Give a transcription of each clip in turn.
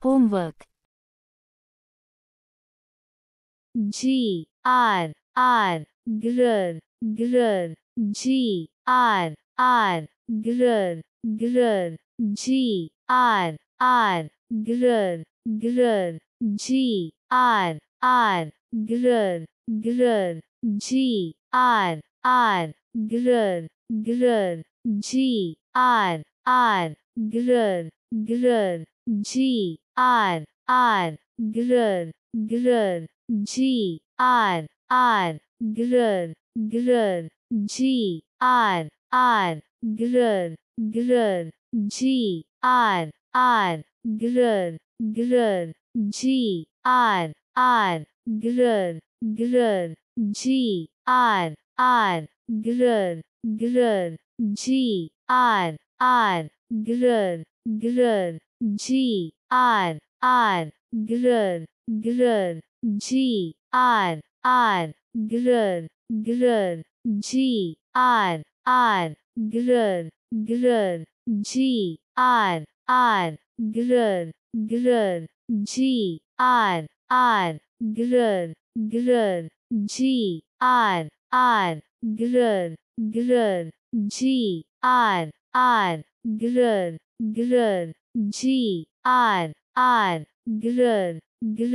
Homework G R R Gr Gr G R R Gr Gr G R R Gr Gr G R R Gr Gr G R R Gr Gr G R R Gr Gr G R R gr gr G R R gr gr G R R gr gr G R R gr gr G R R gr gr G R R gr gr G R R gr grr, g, r, r, grr, grr, g, r, r, grr, grr, g, r, r, grr, grr, g, r, r, grr, grr, g, r, r, grr, grr, g, r, r, grr, grr, g, r, r, grr, gr, g, r, r, gr, gr, g,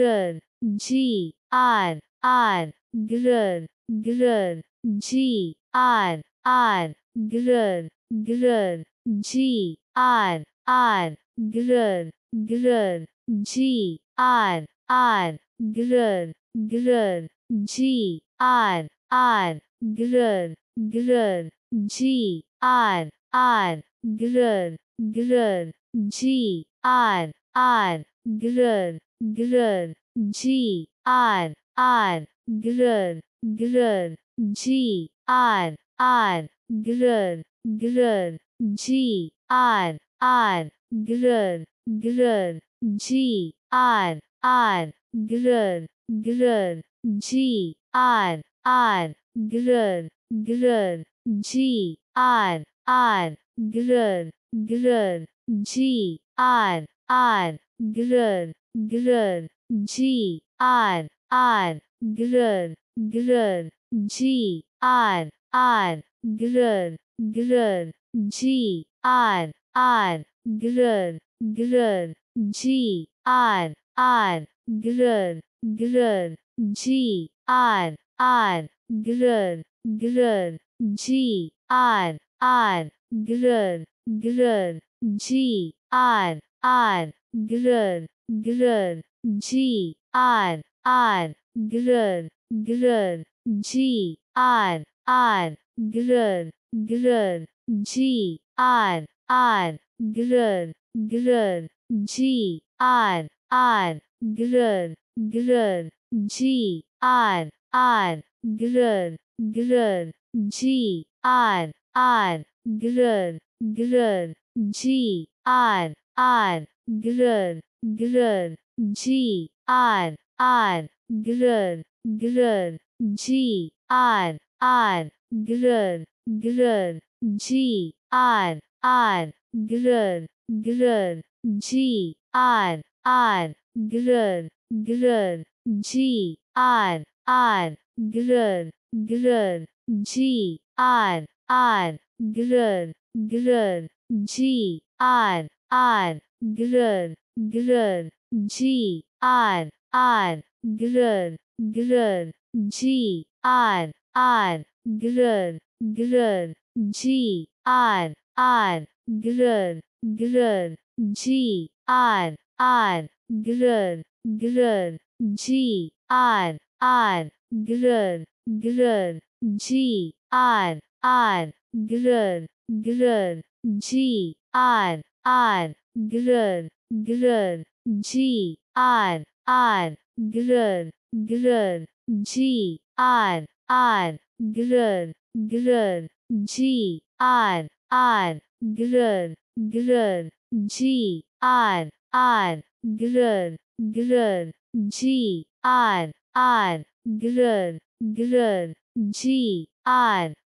r, r, gr, gr, g, r, r, gr, gr, g, r, r, gr, gr, g, r, r, gr, gr, g, r, r, gr, gr, g, r, r, gr, gr, g, r, r, gr, gr, g, r, r, gr, gr, g, r, r, gr, gr, g, r, r, gr, gr, g, r, r, gr, gr, g, r, r, gr, gr, g, r, r, gr, gr, g, r, r, gr, gr, g, r, r, grr, grr, g, r, r, grr, grr, g, r, r, grr, grr, g, r, r, grr, grr, g, r, r, grr, grr, g, r, r, gr, gr, g, r, r, gr, gr, g, r, r, gr, gr, g, r, r, gr, gr, g, r, r, gr, gr, g, r, r, gr, gr, g, r, r, gr, gr, g, r, r, gr, grr, g, r, r, grr, grr, g, r, r, grr, grr, g, r, r, grr, grr, g, r, r, grr, grr, g, r, r, grr, grr, g, r, r, grr, grr, g, r, r, grr, grr, g, r, r, grr, grr, g, r, r, grr, grr, g, r, r, grr, grr, g, r, r, grr, grr, g, r, r, grr, grr, g, r, r, grr, grr, g, r, r, grr, gr, g, r, r, gr, gr, g, r, r, gr, gr, g, r, r, gr, gr, g, r, r, gr, gr, g, r, r, gr, gr, g, r, r, gr, gr, g,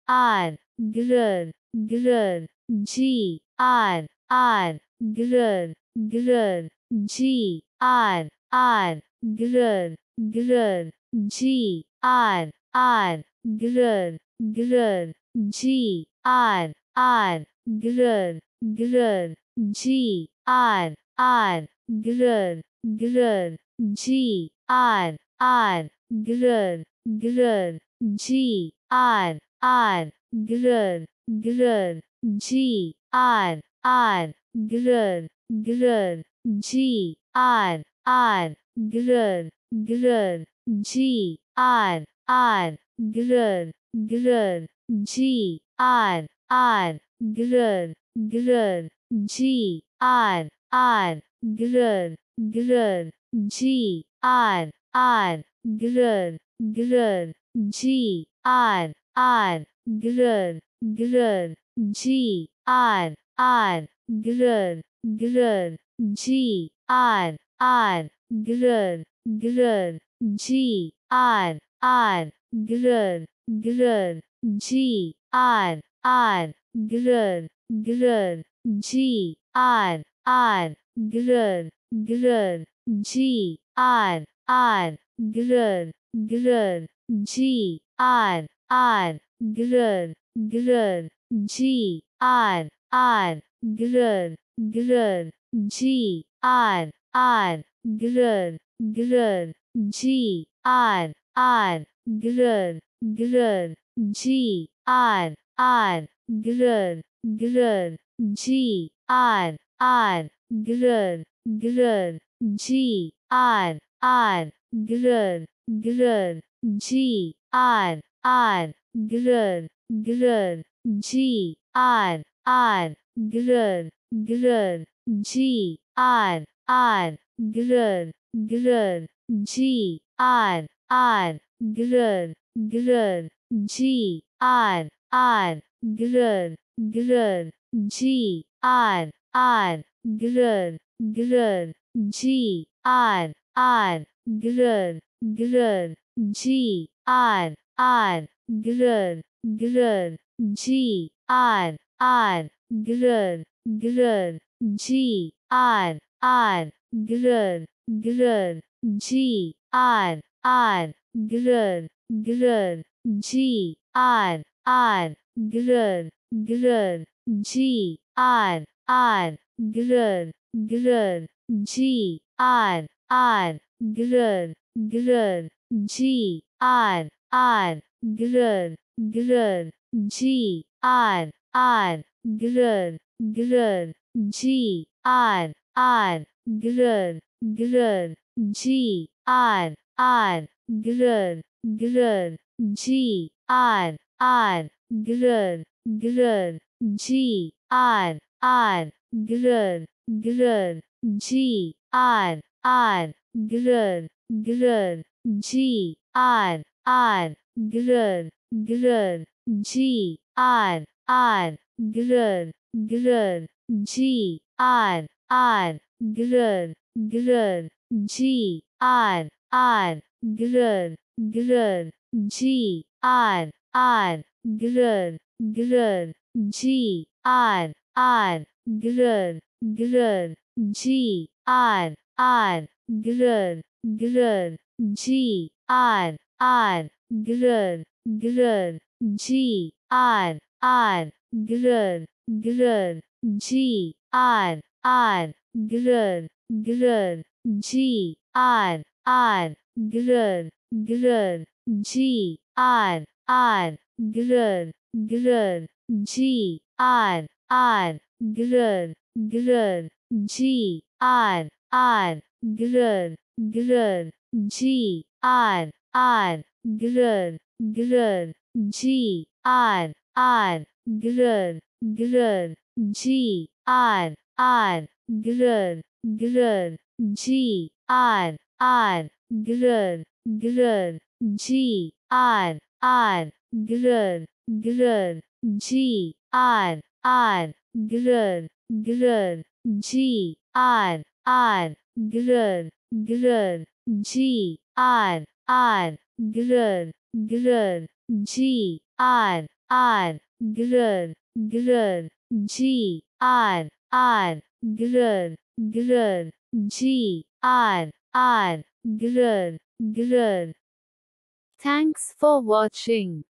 r, r, gr, gr, g, r, r, gr, gr, g, r, r, grr, grr, g, r, r, grr, grr, g, r, r, grr, grr, g, r, r, grr, grr, g, r, r, grr, grr, g, r, r, gr, grr, g, r, r, grr, grr, g, r, r, grr, grr, g, r, r, grr, grr, g, r, r, grr, grr, g, r, r, grr, grr, g, r, r, grr, grr, g, r, r, grr, grr, g, r, r, grr, grr, g, r, r, grr, grr, g, r, r, grr, grr, g, r, r, grr, grr, g, r, r, grr, grr, g, r, r, grr, grr, g, r, r, grr, gr, g, r, r, gr, gr, g, r, r, gr, gr, g, r, r, gr, gr, g, r, r, gr, gr, g, r, r, gr, gr, g, r, r, gr, gr, g, r, r, gr, gr, g, r, r, gr, gr, g, r, r, gr, gr, g, r, r, gr, gr, g, r, r, gr, gr, g, r, r, gr, gr, g, r, r, gr, gr, g, r, r, gr, gr, g, r, r, gr, gr, g, r, r, grr, grr, g, r, r, grr, grr, g, r, r, grr, grr, g, r, r, grr, grr, g, r, r, grr, grr, g, r, r, gr, gr, g, r, r, gr, gr, g, r, r, gr, gr, g, r, r, gr, gr, g, r, r, gr, gr, g, r, r, gr, gr, g, r, r, gr, gr, g, r, r, gr, grr, g, r, r, grr, grr, g, r, r, grr, grr, g, r, r, grr, grr, g, r, r, grr, grr, g, r, r, grr, grr, g, r, r, grr, grr, g, r, r, grr, gr, g, r, r, gr, gr, g, r, r, gr, gr, g, r, r, gr, gr, g, r, r, gr, gr, g, r, r, gr, gr, g, r, r, gr, gr, g, r, r, gr, gr, g, r, r, gr, gr, g, r, r, gr, gr, g, r, r, gr, gr, g, r, r, gr, gr, g, r, r, gr, gr, g, r, r, gr, gr, g, r, r, gr, gr, g, r, r, gr, gr, g, r, r, gr, gr, g, r, r, gr, gr. Thanks for watching.